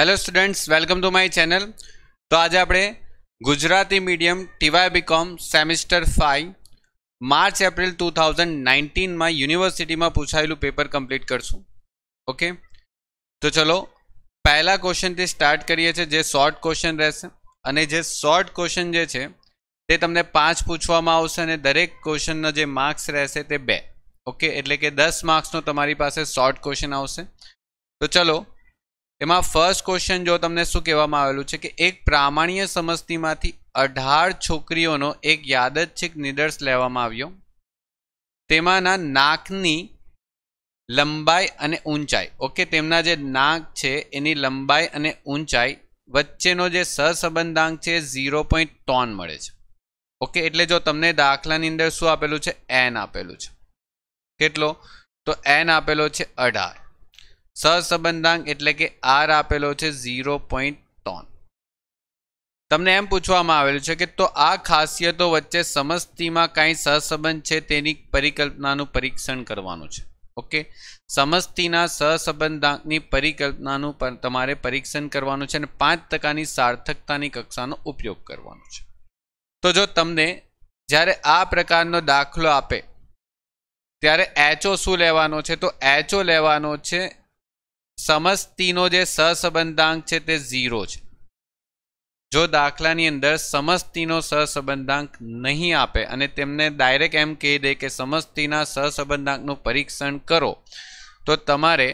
Hello students welcome to my channel तो आज આપણે ગુજરાતી મીડિયમ ટીવાય બી કોમ સેમેસ્ટર 5 मार्च अप्रैल 2019 માં યુનિવર્સિટી માં પૂછાયેલું પેપર કમ્પલીટ કરશું ઓકે તો ચલો पहिला क्वेश्चन થી સ્ટાર્ટ કરીએ છે જે શોર્ટ ક્વેશ્ચન રહે છે અને જે શોર્ટ ક્વેશ્ચન જે છે તે તમને 5 પૂછવામાં આવશે અને દરેક ક્વેશ્ચન નો જે માર્ક્સ રહે છે તે 2 ઓકે એટલે કે 10 માર્ક્સ નો તમારી પાસે શોર્ટ ક્વેશ્ચન આવશે તો ચલો એમાં ફર્સ્ટ ક્વેશ્ચન જો તમને શું કહેવામાં આવેલું છે કે એક પ્રામાણ્ય સમસ્તીમાંથી અઢાર છોકરીઓનો એક યાદચ્છિક નિદર્શ લેવામાં આવ્યો તેમાંના નાકની લંબાઈ અને ઊંચાઈ ઓકે તેમના જે નાક છે એની લંબાઈ અને ઊંચાઈ વચ્ચેનો જે સહસંબંધાંક છે ઝીરો પોઈન્ટ ત્રણ મળે છે ઓકે એટલે જો તમને દાખલાની અંદર શું આપેલું છે એન આપેલું છે કેટલો તો એન આપેલો છે અઢાર સહસંબંધાંક એટલે કે આર આપેલો છે ઝીરો પોઈન્ટ ત્રણ તમને એમ પૂછવામાં આવેલું છે કે તો આ ખાસિયતો વચ્ચે સમસ્તીમાં કાંઈ સહસંબંધ છે તેની પરિકલ્પનાનું પરીક્ષણ કરવાનું છે ઓકે સમસ્તીના સહસંબંધાંકની પરિકલ્પનાનું પણ તમારે પરીક્ષણ કરવાનું છે અને પાંચ ટકાની સાર્થકતાની કક્ષાનો ઉપયોગ કરવાનો છે તો જો તમને જ્યારે આ પ્રકારનો દાખલો આપે ત્યારે એચઓ શું લેવાનો છે તો એચઓ લેવાનો છે સમસ્તીનો જે સહસંબંધાંક છે તે ઝીરો છે જો દાખલાની અંદર સમસ્તીનો સહસંબંધાંક નહીં આપે અને તેમને ડાયરેક્ટ એમ કહી દે કે સમસ્તીના સહસંબંધાંકનું પરીક્ષણ કરો તો તમારે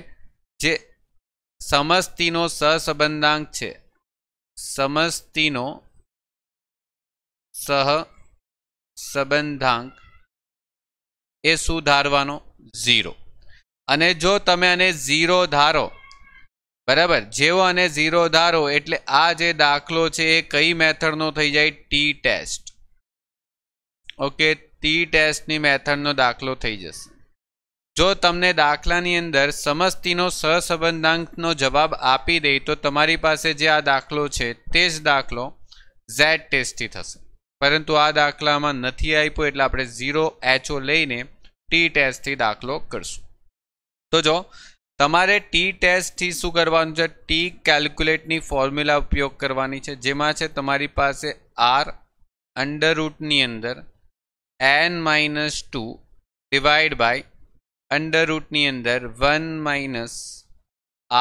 જે સમસ્તીનો સહસંબંધાંક છે સમસ્તીનો સહ સંબંધાંક એ શું ધારવાનો ઝીરો અને જો તમે આને ઝીરો ધારો બરાબર જેવો અને ઝીરો ધારો એટલે આ જે દાખલો છે એ કઈ મેથડનો થઈ જાય ટી ટેસ્ટ ઓકે ટી ટેસ્ટની મેથડનો દાખલો થઈ જશે જો તમને દાખલાની અંદર સમસ્તીનો સહસંબંધાંકનો જવાબ આપી દે તો તમારી પાસે જે આ દાખલો છે તે જ દાખલો ઝેડ ટેસ્ટથી થશે પરંતુ આ દાખલામાં નથી આપ્યો એટલે આપણે ઝીરો એચઓ લઈને ટી ટેસ્ટથી દાખલો કરશું તો જો તમારે ટી ટેસ્ટથી શું કરવાનું છે ટી કેલ્ક્યુલેટની ફોર્મ્યુલા ઉપયોગ કરવાની છે જેમાં છે તમારી પાસે આર અંડરરૂટની અંદર n minus two divide by અંડરરૂટની અંદર one minus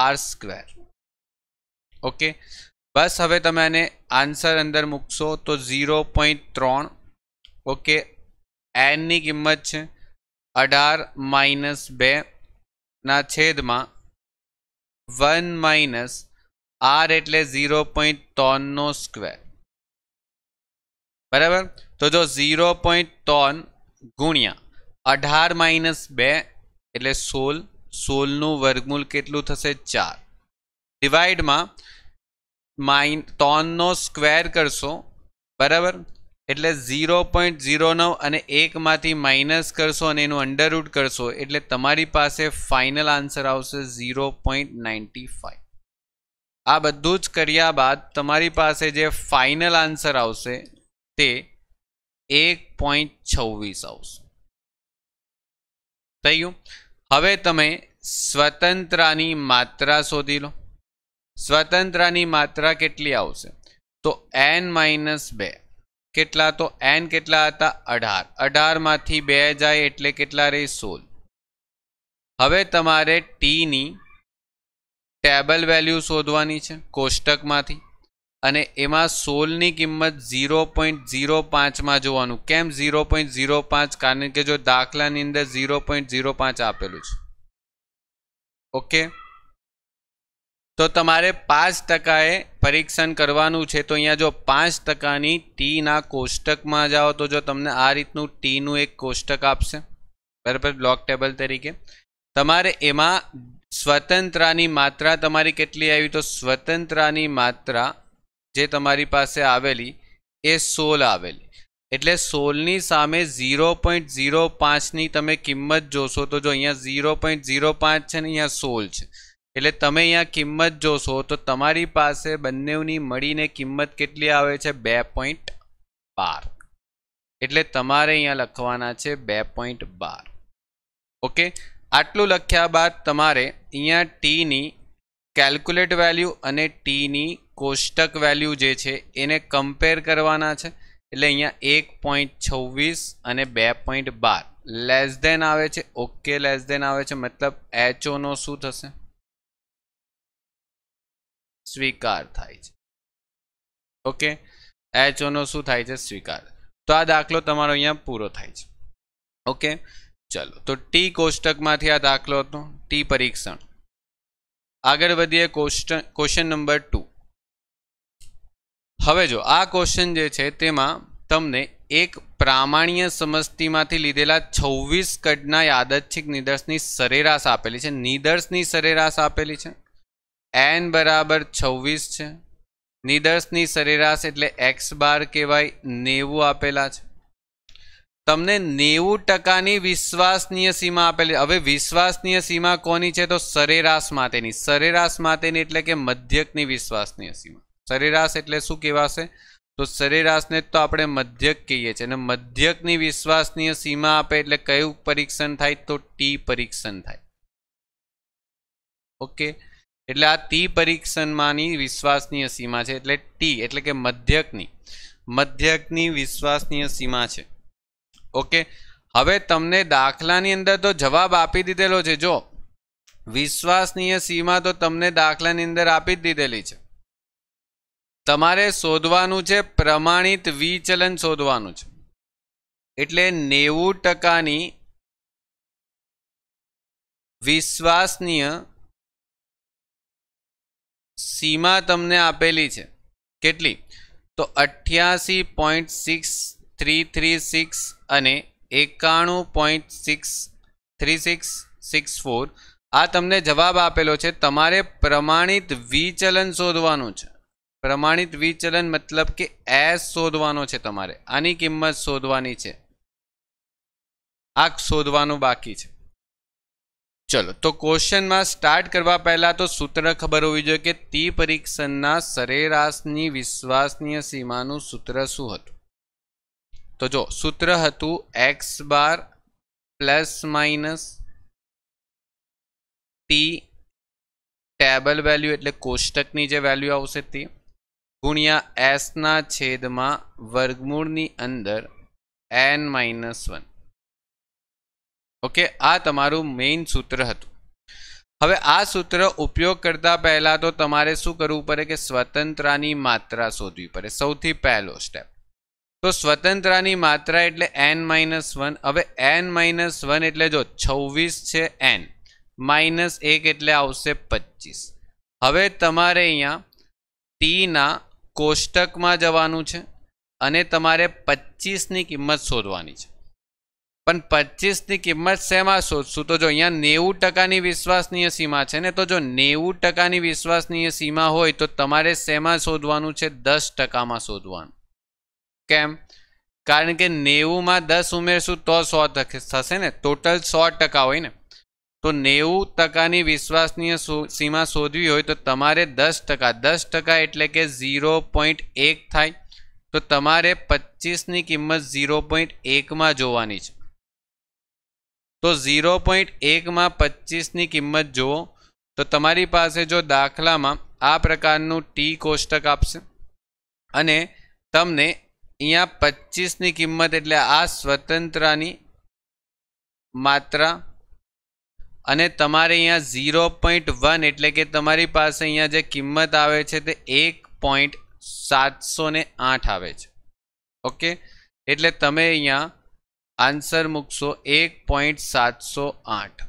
r square okay બસ હવે તમે આને આન્સર અંદર મૂકશો તો ઝીરો પોઈન્ટ ત્રણ ઓકે એનની કિંમત છે અઢાર માઇનસ બે ના છેદમાં 1 - r એટલે 0.3 નો સ્ક્વેર બરાબર તો જો 0.3 * 18 - 2 એટલે 16 16 નો વર્ગમૂળ કેટલું થશે 4 / માં 3 નો સ્ક્વેર કરશો બરાબર એટલે 0.09 અને 1 માંથી માઈનસ કરશો અને એનું અંડરરૂટ કરશો એટલે તમારી પાસે ફાઈનલ આન્સર આવશે 0.95 આ બધું જ કર્યા બાદ તમારી પાસે જે ફાઈનલ આન્સર આવશે તે 1.26 આવશે સહીયું હવે તમે સ્વતંત્રાની માત્રા શોધી લો સ્વતંત્રાની માત્રા કેટલી આવશે તો n - 2 કેટલા તો n કેટલા હતા 18 18 માંથી 2 જાય એટલે કેટલા રે 16 હવે તમારે t ની ટેબલ વેલ્યુ શોધવાની છે કોષ્ટકમાંથી અને એમાં 16 ની કિંમત 0.05 માં જોવાનું કેમ 0.05 કારણ કે જો દાખલાની અંદર 0.05 આપેલું છે ઓકે तो तुम्हारे 5% ए परीक्षण करવાનું છે તો અહીંયા જો 5% ની t ના કોષ્ટક માં जाओ તો જો તમને આ રીત નું t નું એક કોષ્ટક આવશે બરાબર બ્લોક ટેબલ તરીકે તમારે એમાં સ્વતંત્રા ની માત્રા તમારી કેટલી આવી તો સ્વતંત્રા ની માત્રા જે તમારી પાસે આવેલી એ 16 આવેલી એટલે 16 ની સામે 0.05 ની તમે કિંમત જોશો તો જો અહીંયા 0.05 છે ને અહીંયા 16 છે એટલે તમે અહીંયા કિંમત જોશો તો તમારી પાસે બંનેની મળીને કિંમત કેટલી આવે છે બે પોઈન્ટ બાર એટલે તમારે અહીંયા લખવાના છે બે પોઈન્ટ બાર ઓકે આટલું લખ્યા બાદ તમારે અહીંયા ટીની કેલ્ક્યુલેટ વેલ્યુ અને ટીની કોષ્ટક વેલ્યુ જે છે એને કમ્પેર કરવાના છે એટલે અહીંયા એક પોઈન્ટ છવ્વીસ અને બે પોઈન્ટ બાર લેસ દેન આવે છે ઓકે લેસ દેન આવે છે મતલબ એચઓનો શું થશે સ્વીકાર થાય છે ઓકે એ જોનો શું થાય છે સ્વીકાર તો આ દાખલો તમારો અહીંયા પૂરો થાય છે ઓકે ચલો તો ટી કોષ્ટકમાંથી આ દાખલો તો ટી પરીક્ષણ આગળ વધીએ કોશન નંબર 2 હવે જો આ ક્વેશ્ચન જે છે તેમાં તમને એક પ્રામાણ્ય સમસ્તીમાંથી લેધેલા 26 કટના યાદચ્છિક નિદર્શની સરેરાશ આપેલી છે નિદર્શની સરેરાશ આપેલી છે એન બરાબર છવ્વીસ છે નિદર્શની સરેરાશ એટલે એક્સ બાર કહેવાય નેવું આપેલા છે તમને નેવું ટકાની વિશ્વાસનીય સીમા આપેલી હવે વિશ્વાસનીય સીમા કોની છે તો સરેરાશ માટેની સરેરાશ માટેની એટલે કે મધ્યકની વિશ્વાસનીય સીમા સરેરાશ એટલે શું કહેવાશે તો સરેરાશને તો આપણે મધ્યક કહીએ છીએ અને મધ્યકની વિશ્વાસનીય સીમા આપે એટલે કયું પરીક્ષણ થાય તો ટી પરીક્ષણ થાય ઓકે એટલે આ ટી પરીક્ષણમાંની વિશ્વાસનીય સીમા છે એટલે ટી એટલે કે મધ્યકની મધ્યકની વિશ્વાસનીય સીમા છે ઓકે હવે તમને દાખલાની અંદર તો જવાબ આપી દીધેલો છે જો વિશ્વાસનીય સીમા તો તમને દાખલાની અંદર આપી જ દીધેલી છે તમારે શોધવાનું છે પ્રમાણિત વિચલન શોધવાનું છે એટલે નેવું ટકાની વિશ્વાસનીય સીમા તમને આપેલી છે કેટલી તો અઠ્યાસી point six three three six અને એકાણું point six three six six four આ તમને જવાબ આપેલો છે તમારે પ્રમાણિત વિચલન શોધવાનું છે પ્રમાણિત વિચલન મતલબ કે એસ શોધવાનો છે તમારે આની કિંમત શોધવાની છે આ શોધવાનું બાકી છે ચલો તો ક્વેશ્ચનમાં સ્ટાર્ટ કરવા પહેલાં તો સૂત્ર ખબર હોવી જોઈએ કે તી પરીક્ષણના સરેરાશની વિશ્વાસનીય સીમાનું સૂત્ર શું હતું તો જો સૂત્ર હતું x bar plus minus t table value એટલે કોષ્ટકની જે વેલ્યુ આવશે તે ગુણ્યા એસના છેદમાં વર્ગમૂળની અંદર એન માઇનસ વન ओके આ તમારું મેઈન સૂત્ર હતું હવે આ સૂત્ર ઉપયોગ કરતા પહેલા તો તમારે શું કરવું પડે કે સ્વતંત્રાની માત્રા શોધવી પડે સૌથી પહેલો સ્ટેપ તો સ્વતંત્રાની માત્રા એટલે n - 1 હવે n - 1 એટલે જો 26 છે n - 1 એટલે આવશે 25 હવે તમારે અહીંયા t ના કોષ્ટકમાં જવાનું છે અને તમારે 25 ની કિંમત શોધવાની છે પણ 25 ની કિંમત સેમા શોધ સુ તો જો અહીં 90% ની વિશ્વાસનીય સીમા છે ને તો જો 90% ની વિશ્વાસનીય સીમા હોય તો તમારે સેમા શોધવાનું છે 10% માં શોધવાનું કેમ કારણ કે 90 માં 10 ઉમેરશું તો 100 થશે ને ટોટલ 100% હોય ને તો 90% ની વિશ્વાસનીય સીમા શોધવી હોય તો તમારે 10% 10% એટલે કે 0.1 થાય તો તમારે 25 ની કિંમત 0.1 માં જોવાની છે तो 0.1 માં 25 ની કિંમત જોવો તો તમારી પાસે જો દાખલામાં આ પ્રકારનું ટી કોષ્ટક આવશે અને તમે અહીંયા 25 ની કિંમત એટલે આ સ્વતંત્રાની માત્ર અને તમારે અહીંયા 0.1 એટલે કે તમારી પાસે અહીંયા જે કિંમત આવે છે તે 1.708 આવે છે ઓકે એટલે તમે અહીંયા આન્સર મુકશો 1.708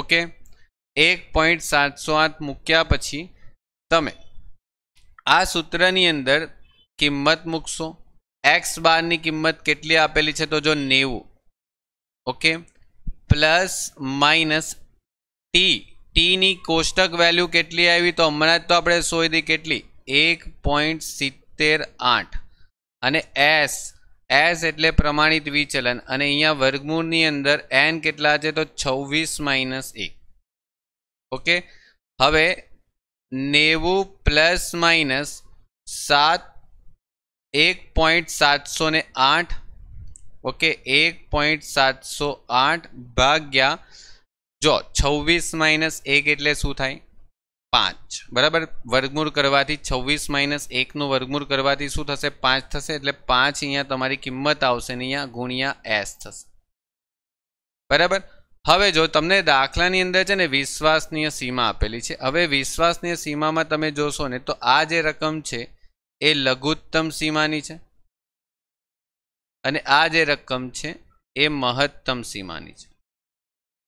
ઓકે 1.708 મુખ્યા પછી તમે આ સૂત્રની અંદર કિંમત મુકશો x બાર ની કિંમત કેટલી આપેલી છે તો જો 90 okay plus minus t t ની કોષ્ટક વેલ્યુ કેટલી આવી તો મળત તો આપણે સોયની કેટલી 1.78 અને s as એટલે પ્રમાણિત વિચલન અને અહીંયા વર્ગમૂળની અંદર n કેટલા છે તો 26 - 1 ઓકે હવે 90 +- 7 1.708 ઓકે 1.708 ભાગ્યા જો 26 - 1 એટલે શું થાય પાંચ બરાબર વર્ગમૂળ કરવાથી છવ્વીસ માઇનસ એકનું વર્ગમૂળ કરવાથી શું થશે પાંચ થશે એટલે પાંચ અહીંયા તમારી કિંમત આવશે ને અહીંયા ગુણ્યા એસ થશે બરાબર હવે જો તમને દાખલાની અંદર છે ને વિશ્વાસનીય સીમા આપેલી છે હવે વિશ્વાસનીય સીમામાં તમે જોશો ને તો આ જે રકમ છે એ લઘુત્તમ સીમાની છે અને આ જે રકમ છે એ મહત્તમ સીમાની છે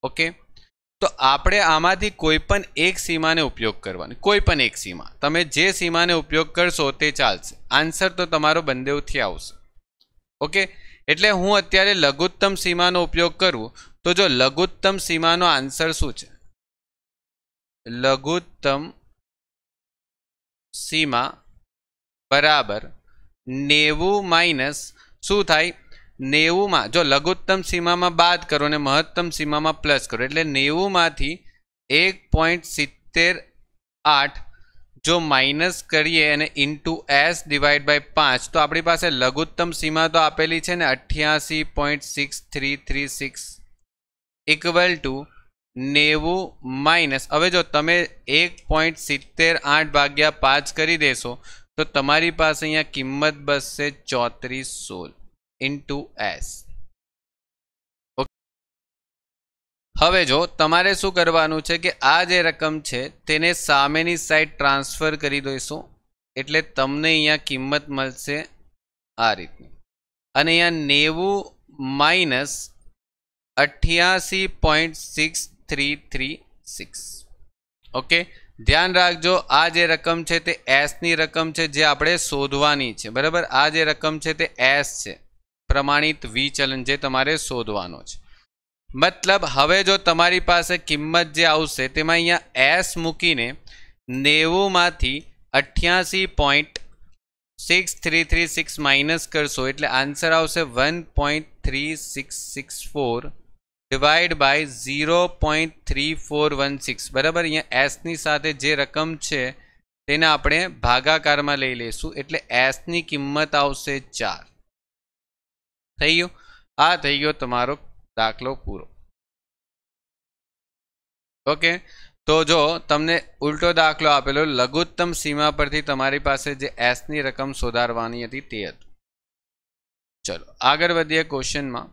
ઓકે તો આપણે આમાંથી કોઈ પણ એક સીમાને ઉપયોગ કરવાની કોઈ પણ એક સીમા તમે જે સીમાને ઉપયોગ કરશો તે ચાલ્સ આન્સર તો તમારો બંદે ઉઠી આવશે ઓકે એટલે હું અત્યારે લઘુત્તમ સીમાનો ઉપયોગ કરું તો જો લઘુત્તમ સીમાનો આન્સર શું છે લઘુત્તમ સીમા બરાબર 90 માઈનસ શું થાય 90 માં જો લઘુત્તમ સીમામાં બાદ કરો અને મહત્તમ સીમામાં પ્લસ કરો એટલે 90 માંથી 1.78 જો માઈનસ કરીએ અને ઇનટુ s / 5 તો આપણી પાસે લઘુત્તમ સીમા તો આપેલી છે ને 88.6336 = 90 - હવે જો તમે 1.78 ભાગ્યા 5 કરી દેશો તો તમારી પાસે અહીંયા કિંમત બસ છે 34.16 ઇન્ટુ એસ હવે જો તમારે શું કરવાનું છે કે આ જે રકમ છે તેને સામેની સાઈડ ટ્રાન્સફર કરી દઈશું એટલે તમને અહીંયા કિંમત મળશે આ રીતની અને અહીંયા નેવું માઇનસ અઠ્યાસી point six three three six okay ધ્યાન રાખજો આ જે રકમ છે તે એસની રકમ છે જે આપણે શોધવાની છે બરાબર આ જે રકમ છે તે એસ છે પ્રમાણિત વી ચલન જે તમારે સોધવાનો છે મતલબ હવે જો તમારી પાસે કિંમત જે આવશે તેમાં અહીંયા s મૂકીને 90 માંથી 88.6336 માઈનસ કરશો એટલે આન્સર આવશે 1.3664 / 0.3416 બરાબર અહીંયા s ની સાથે જે રકમ છે તેના આપણે ભાગાકારમાં લઈ લેશું એટલે s ની કિંમત આવશે 4 થઈ ગયું આ થઈ ગયો તમારો દાખલો પૂરો ઓકે તો જો તમને ઉલટો દાખલો આપેલો લઘુત્તમ સીમા પરથી તમારી પાસે જે એસની રકમ સુધારવાની હતી તે હતું ચલો આગળ વધીએ ક્વેશ્ચનમાં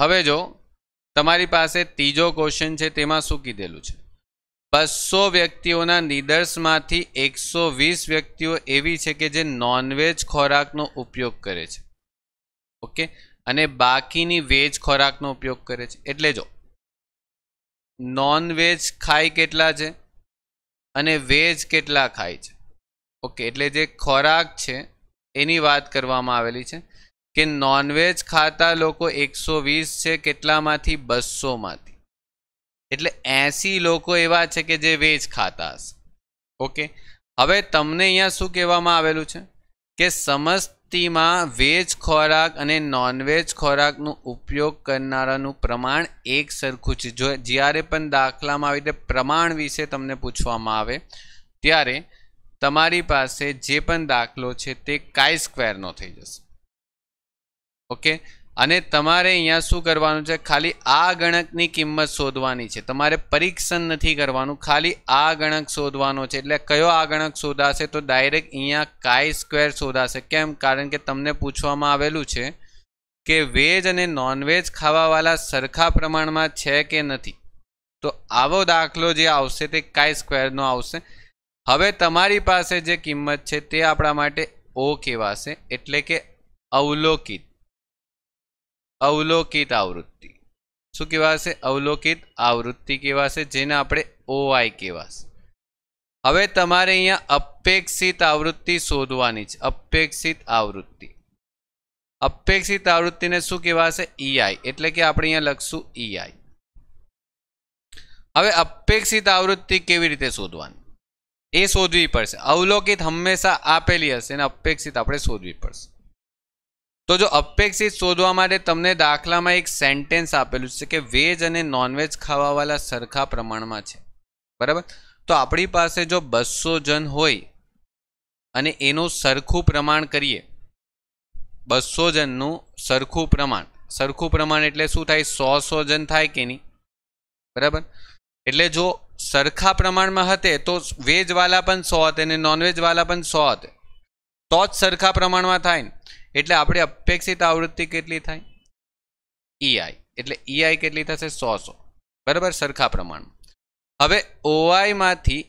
હવે જો તમારી પાસે ત્રીજો ક્વેશ્ચન છે તેમાં શું કીધેલું છે બસો વ્યક્તિઓના નિદર્શમાંથી એકસો વીસ વ્યક્તિઓ એવી છે કે જે નોનવેજ ખોરાકનો ઉપયોગ કરે છે ઓકે અને બાકીની વેજ ખોરાકનો ઉપયોગ કરે છે એટલે જો નોનવેજ ખાય કેટલા છે અને વેજ કેટલા ખાય છે ઓકે એટલે જે ખોરાક છે એની વાત કરવામાં આવેલી છે કે નોનવેજ ખાતા લોકો એકસો વીસ છે કેટલામાંથી બસોમાંથી એટલે એસી લોકો એવા છે કે જે વેજ ખાતા હશે ઓકે હવે તમને અહીંયા શું કહેવામાં આવેલું છે કે સમસ્તીમાં વેજ ખોરાક અને નોનવેજ ખોરાકનો ઉપયોગ કરનારાનું પ્રમાણ એક સરખું છે જો જ્યારે પણ દાખલામાં આવી રીતે પ્રમાણ વિશે તમને પૂછવામાં આવે ત્યારે તમારી પાસે જે પણ દાખલો છે તે કાઈ સ્ક્વેરનો થઈ જશે ઓકે અને તમારે અહીંયા શું કરવાનું છે ખાલી આ ગણકની કિંમત શોધવાની છે તમારે પરીક્ષણ નથી કરવાનું ખાલી આ ગણક શોધવાનો છે એટલે કયો આ ગણક શોધાશે તો ડાયરેક્ટ અહીંયા કાઈ સ્ક્વેર શોધાશે કેમ કારણ કે તમને પૂછવામાં આવેલું છે કે વેજ અને નોનવેજ ખાવાવાળા સરખા પ્રમાણમાં છે કે નથી તો આવો દાખલો જે આવશે તે કાઈ સ્ક્વેરનો આવશે હવે તમારી પાસે જે કિંમત છે તે આપણા માટે ઓ કહેવાશે એટલે કે અવલોકિત अवलोकित आवृत्ति सो केवासे अवलोकित आवृत्ति केवासे जेना आपले ओ वाई केवासे હવે તમારે અહીં અપેક્ષિત આવૃત્તિ શોધવાની છે અપેક્ષિત આવૃત્તિ અપેક્ષિત આવૃત્તિને શું કહેવાશે ઈ આ એટલે કે આપણે અહીં લખશું ઈ આ હવે અપેક્ષિત આવૃત્તિ કેવી રીતે શોધવાનું એ શોધવી પડશે અવલોકિત હંમેશા આપેલિયસ એને અપેક્ષિત આપણે શોધવી પડશે તો જો અપેક્ષિત શોધવા માટે તમે દાખલામાં એક સેન્ટેન્સ આપેલું છે કે વેજ અને નોન વેજ ખાવાવાળા સરખા પ્રમાણમાં છે બરાબર તો આપણી પાસે જો 200 જન હોય અને એનો સરખું પ્રમાણ કરીએ 200 જનનું સરખું પ્રમાણ સરખું પ્રમાણ એટલે શું થાય 100-100 જન થાય કે નહીં બરાબર એટલે જો સરખા પ્રમાણમાં હતા તો વેજવાળા પણ 100 થાય ને નોન વેજવાળા પણ 100 થાય તો જ સરખા પ્રમાણમાં થાય એટલે આપડે અપેક્ષિત આવૃત્તિ કેટલી થાય EI એટલે EI કેટલી થશે 100 100 બરાબર સરખા પ્રમાણ હવે OI માંથી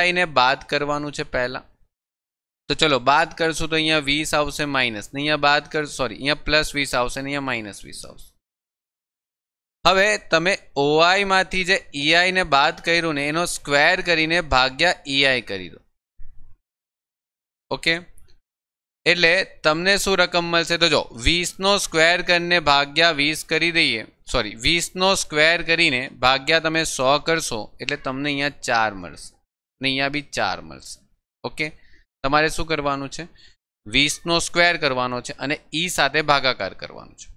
EI ને વાત કરવાનું છે પહેલા તો ચલો વાત કરશું તો અહીંયા 20 આવશે માઈનસ અહીંયા વાત કર સોરી અહીંયા પ્લસ 20 આવશે અહીંયા માઈનસ 20 આવશે હવે તમે OI માંથી જે EI ને વાત કર્યું ને એનો સ્ક્વેર કરીને ભાગ્યા EI કરી દો ઓકે એટલે તમને શું રકમ મળશે તો જો 20 નો સ્ક્વેર કરીને ભાગ્યા 20 કરી દઈએ સોરી 20 નો સ્ક્વેર કરીને ભાગ્યા તમે 100 કરશો એટલે તમને અહીંયા 4 મળશે અને અહીંયા બી 4 મળશે ઓકે તમારે શું કરવાનું છે 20 નો સ્ક્વેર કરવાનો છે અને ઈ સાથે ભાગાકાર કરવાનો છે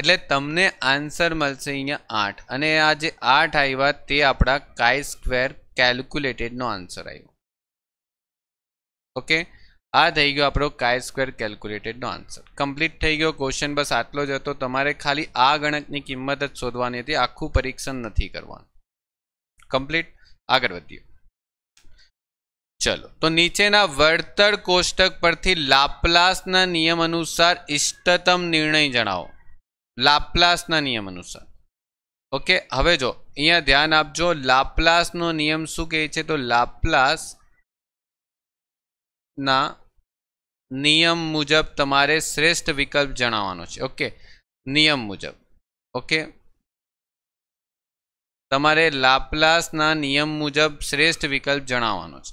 એટલે તમને આન્સર મળશે અહીંયા 8 અને આ જે 8 આઈવા તે આપણો કાઈ સ્ક્વેર કેલ્ક્યુલેટેડ નો આન્સર આયો ઓકે આ થઈ ગયો આપણો કાય સ્ક્વેર કેલ્ક્યુલેટેડનો આન્સર કમ્પ્લીટ થઈ ગયો ક્વેશ્ચન બસ આટલો જ હતો તમારે ખાલી આ ગણકની કિંમત જ શોધવાની હતી આખું પરીક્ષણ નથી કરવાનું કમ્પ્લીટ આગળ વધ્યું ચલો તો નીચેના વળતર કોષ્ટક પરથી લાપલાસના નિયમ અનુસાર ઇષ્ટતમ નિર્ણય જણાવો લાપલાસના નિયમ અનુસાર ઓકે હવે જો અહીંયા ધ્યાન આપજો લાપલાસનો નિયમ શું કહે છે તો લાપ્લાસ ના नियम મુજબ તમારે શ્રેષ્ઠ વિકલ્પ જણાવવાનો છે ઓકે નિયમ મુજબ ઓકે તમારે લાપ્લાસના નિયમ મુજબ શ્રેષ્ઠ વિકલ્પ જણાવવાનો છે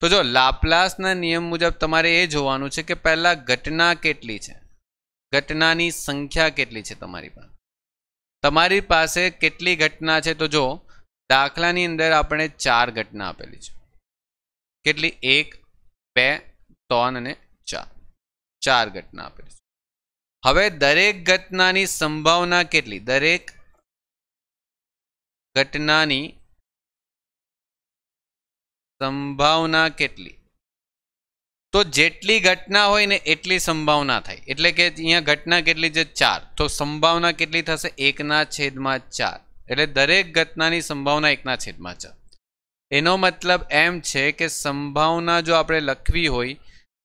તો જો લાપ્લાસના નિયમ મુજબ તમારે એ જોવાનું છે કે પહેલા ઘટના કેટલી છે ઘટનાની સંખ્યા કેટલી છે તમારી પાસે તમારી પાસે કેટલી ઘટના છે તો જો દાખલાની અંદર આપણે ચાર ઘટના આપેલી છે કેટલી 1 2 3 અને ચાર ઘટના apares હવે દરેક ઘટનાની સંભાવના કેટલી દરેક ઘટનાની સંભાવના કેટલી તો જેટલી ઘટના હોય ને એટલી સંભાવના થાય એટલે કે અહીંયા ઘટના કેટલી છે 4 તો સંભાવના કેટલી થશે 1 ના છેદમાં 4 એટલે દરેક ઘટનાની સંભાવના 1 ના છેદમાં 4 એનો મતલબ એમ છે કે સંભાવના જો આપણે લખવી હોય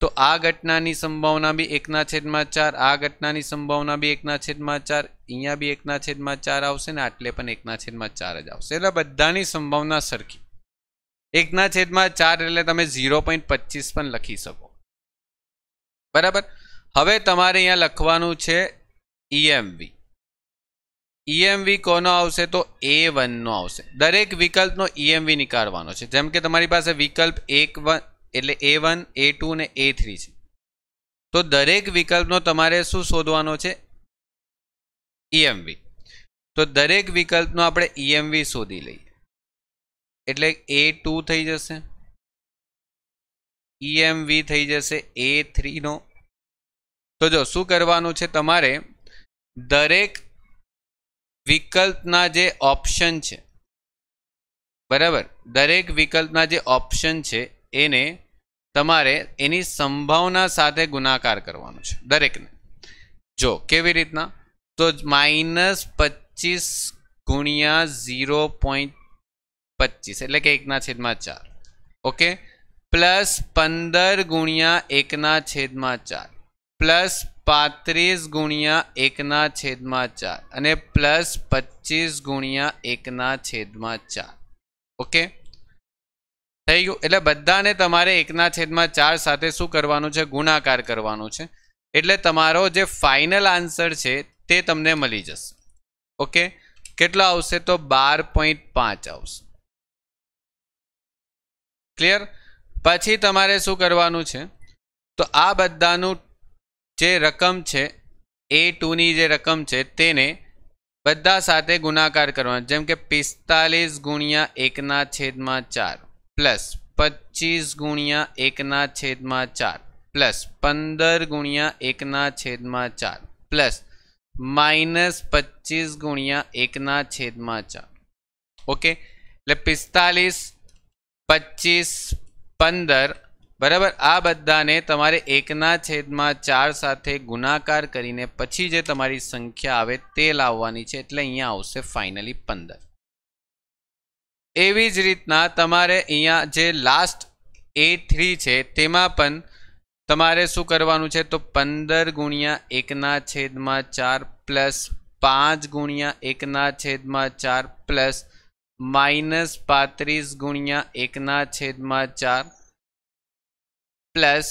તો આ ઘટનાની સંભાવના ભી 1/4 આ ઘટનાની સંભાવના ભી 1/4 અહીંયા ભી 1/4 આવશે ને એટલે પણ 1/4 જ આવશે ને બધાની સંભાવના સરખી 1/4 એટલે તમે 0.25 પણ લખી શકો બરાબર હવે તમારે અહીંયા લખવાનું છે EMV EMV કોનો આવશે તો A1 નો આવશે દરેક વિકલ્પનો EMV નિકાળવાનો છે જેમ કે તમારી પાસે વિકલ્પ 1 એટલે એ વન એ ટુ અને એ થ્રી છે તો દરેક વિકલ્પનો તમારે શું શોધવાનો છે ઈએમવી e તો દરેક વિકલ્પનો આપણે ઈએમવી e શોધી લઈએ એટલે એ ટુ થઈ જશે ઈએમવી e થઈ જશે એ થ્રીનો તો જો શું કરવાનું છે તમારે દરેક વિકલ્પના જે ઓપ્શન છે બરાબર દરેક વિકલ્પના જે ઓપ્શન છે એને તમારે એની સંભાવના સાથે ગુણાકાર કરવાનો છે દરેકને જો કેવી રીતના તો માઇનસ પચીસ ગુણ્યા ઝીરો પોઈન્ટ પચીસ એટલે કે એકના છેદમાં ચાર ઓકે પ્લસ પંદર ગુણ્યા એકના છેદમાં ચાર પ્લસ પાંત્રીસ ગુણ્યા એકના છેદમાં ચાર અને પ્લસ પચીસ ગુણ્યા એકના છેદમાં ચાર ઓકે થઈ ગયું એટલે બધાને તમારે એકના છેદમાં ચાર સાથે શું કરવાનું છે ગુણાકાર કરવાનો છે એટલે તમારો જે ફાઇનલ આન્સર છે તે તમને મળી જશે ઓકે કેટલો આવશે તો બાર પોઈન્ટ પાંચ આવશે ક્લિયર પછી તમારે શું કરવાનું છે તો આ બધાનું જે રકમ છે એ ટુની જે રકમ છે તેને બધા સાથે ગુણાકાર કરવાનો જેમ કે પિસ્તાલીસ ગુણ્યા એકના છેદમાં ચાર પ્લસ પચીસ ગુણ્યા એકના છેદમાં ચાર પ્લસ પંદર ગુણ્યા એકના છેદમાં ચાર પ્લસ માઇનસ પચીસ ગુણ્યા એકના છેદમાં ચાર ઓકે એટલે પિસ્તાલીસ પચીસ પંદર બરાબર આ બધાને તમારે એકના છેદમાં ચાર સાથે ગુણાકાર કરીને પછી જે તમારી સંખ્યા આવે તે લાવવાની છે એટલે અહીંયા આવશે ફાઇનલી પંદર એવી જ રીતના તમારે અહીંયા જે લાસ્ટ એ થ્રી છે તેમાં પણ તમારે શું કરવાનું છે તો પંદર ગુણ્યા એકના છેદમાં ચાર પ્લસ પાંચ ગુણ્યા એકના છેદમાં ચાર પ્લસ માઇનસ પાંત્રીસ ગુણ્યા એકના છેદમાં ચાર પ્લસ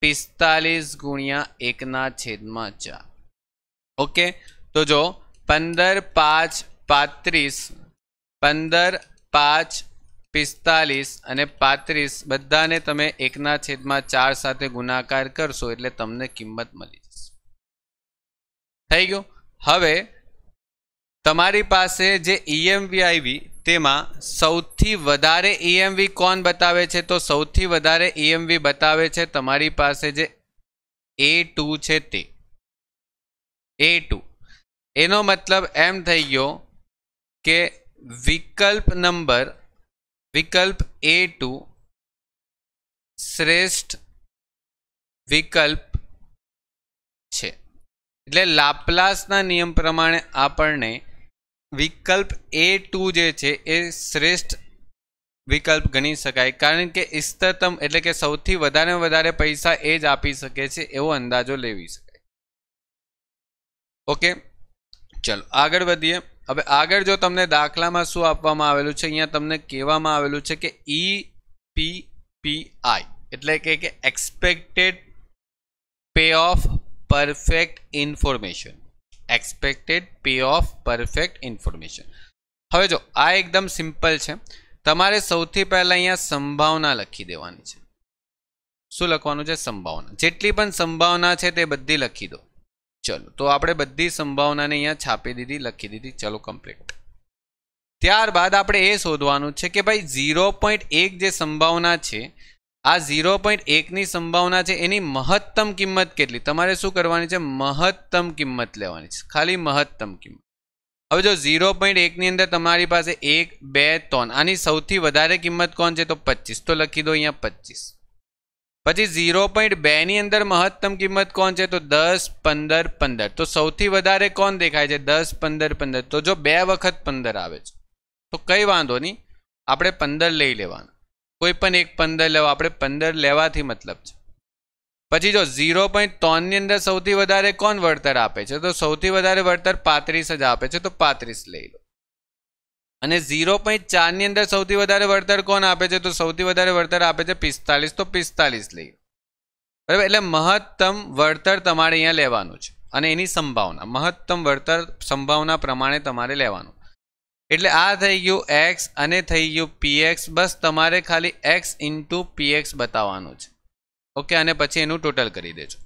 પિસ્તાલીસ ગુણ્યા એકના છેદમાં ચાર ઓકે તો જો પંદર પાંચ પાંત્રીસ પંદર પાંચ પિસ્તાલીસ અને પાંત્રીસ બધાને તમે એકના છેદમાં ચાર સાથે ગુણાકાર કરશો એટલે તમને કિંમત મળી જશે થઈ ગયું હવે તમારી પાસે જે ઈએમવી e આવી તેમાં સૌથી વધારે ઈએમવી e કોણ બતાવે છે તો સૌથી વધારે ઈએમવી e બતાવે છે તમારી પાસે જે એ છે તે એ એનો મતલબ એમ થઈ ગયો કે विकल्प नंबर विकल्प ए2 श्रेष्ठ विकल्प छे એટલે લાપ્લાસના નિયમ પ્રમાણે આપર્ણે વિકલ્પ ए2 જે છે એ શ્રેષ્ઠ વિકલ્પ ગણી શકાય કારણ કે ઇસ્તતમ એટલે કે સૌથી વધારે વધારે પૈસા એ જ આપી શકે છે એવો અંદાજો લેવી શકાય ઓકે ચલો આગળ વધીએ હવે આગળ જો તમને દાખલામાં શું આપવામાં આવેલું છે અહીંયા તમને કહેવામાં આવેલું છે કે ઈ પી પી આઈ એટલે કે expected pay of perfect information expected pay of perfect information હવે જો આ એકદમ સિમ્પલ છે તમારે સૌથી પહેલાં અહીંયા સંભાવના લખી દેવાની છે શું લખવાનું છે સંભાવના જેટલી પણ સંભાવના છે તે બધી લખી દો ચલો તો આપણે બધી સંભાવનાને અહીંયા છાપી દીધી લખી દીધી ચલો કમ્પલેટ ત્યારબાદ આપણે એ શોધવાનું છે કે ભાઈ 0.1 જે સંભાવના છે આ 0.1 ની સંભાવના છે એની મહત્તમ કિંમત કેટલી તમારે શું કરવાની છે મહત્તમ કિંમત લેવાની છે ખાલી મહત્તમ કિંમત હવે જો 0.1 ની અંદર તમારી પાસે 1 2 3 આની સૌથી વધારે કિંમત કોણ છે તો 25 તો લખી દો અહીંયા 25 પછી 0.2 ની અંદર મહત્તમ કિંમત કોણ છે તો 10 15 15 તો સૌથી વધારે કોણ દેખાય છે 10 15 15 તો જો બે વખત 15 આવે છે તો કઈ વાંધો ની આપણે 15 લઈ લેવાનું કોઈ પણ એક 15 લેવો આપણે 15 લેવા થી મતલબ છે પછી જો 0.3 ની અંદર સૌથી વધારે કોણ વર્તત આપે છે તો સૌથી વધારે વર્તત 35 જ આપે છે તો 35 લઈ લો અને 0.4 ની અંદર સૌથી વધારે વર્તર કોણ આપે છે તો સૌથી વધારે વર્તર આપે છે 45 તો 45 લઈ લે. એટલે મહત્તમ વર્તર તમારે અહીંયા લેવાનું છે અને એની સંભાવના મહત્તમ વર્તર સંભાવના પ્રમાણે તમારે લેવાનું. એટલે આ થઈ ગયું x અને થઈ ગયું px બસ તમારે ખાલી x * px બતાવવાનું છે. ઓકે અને પછી એનું ટોટલ કરી દેજો.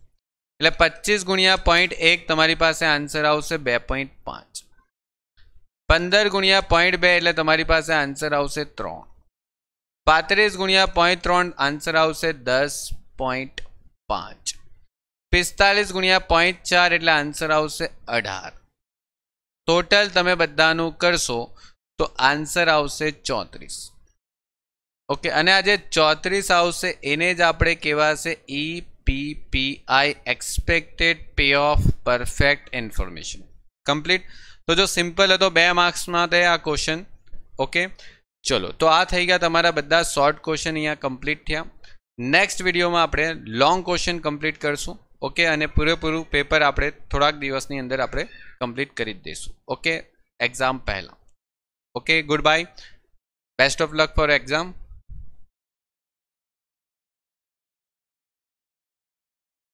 એટલે 25 * 0.1 તમારી પાસે આન્સર આવશે 2.5 15 * 0.2 એટલે તમારી પાસે આન્સર આવશે 3 35 * 0.3 આન્સર આવશે 10.5 45 * 0.4 એટલે આન્સર આવશે 18 ટોટલ તમે બધાનું કરશો તો આન્સર આવશે 34 ઓકે અને આજે 34 આવશે એને જ આપણે કહેવા હશે E P P I expected pay of perfect information complete तो जो सिंपल है तो 2 मार्क्स में दे आ क्वेश्चन ओके चलो तो आ થઈ ગયા તમાર બધા શોર્ટ ક્વેશ્ચન અહીંયા કમ્પલીટ થયા નેક્સ્ટ વિડિયોમાં આપણે લોંગ ક્વેશ્ચન કમ્પલીટ કરશું ઓકે અને પૂરે પૂરો પેપર આપણે થોડાક દિવસની અંદર આપણે કમ્પલીટ કરી દેશું ઓકે एग्जाम પહેલા okay goodbye best of luck for exam